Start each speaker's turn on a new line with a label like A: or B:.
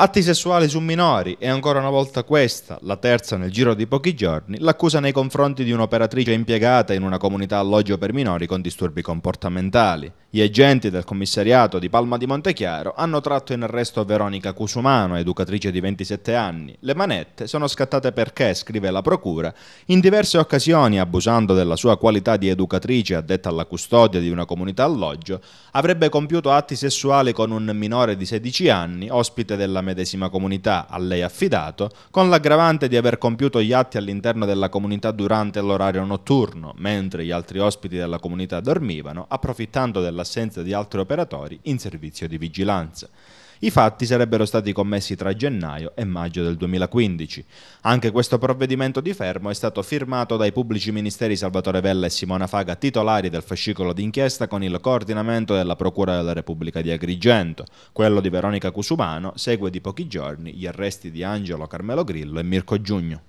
A: Atti sessuali su minori e ancora una volta questa, la terza nel giro di pochi giorni, l'accusa nei confronti di un'operatrice impiegata in una comunità alloggio per minori con disturbi comportamentali. Gli agenti del commissariato di Palma di Montechiaro hanno tratto in arresto Veronica Cusumano, educatrice di 27 anni. Le manette sono scattate perché, scrive la procura, in diverse occasioni, abusando della sua qualità di educatrice addetta alla custodia di una comunità alloggio, avrebbe compiuto atti sessuali con un minore di 16 anni, ospite della medesima comunità, a lei affidato, con l'aggravante di aver compiuto gli atti all'interno della comunità durante l'orario notturno, mentre gli altri ospiti della comunità dormivano, approfittando della l'assenza di altri operatori in servizio di vigilanza. I fatti sarebbero stati commessi tra gennaio e maggio del 2015. Anche questo provvedimento di fermo è stato firmato dai pubblici ministeri Salvatore Vella e Simona Faga, titolari del fascicolo d'inchiesta con il coordinamento della Procura della Repubblica di Agrigento. Quello di Veronica Cusumano segue di pochi giorni gli arresti di Angelo Carmelo Grillo e Mirko Giugno.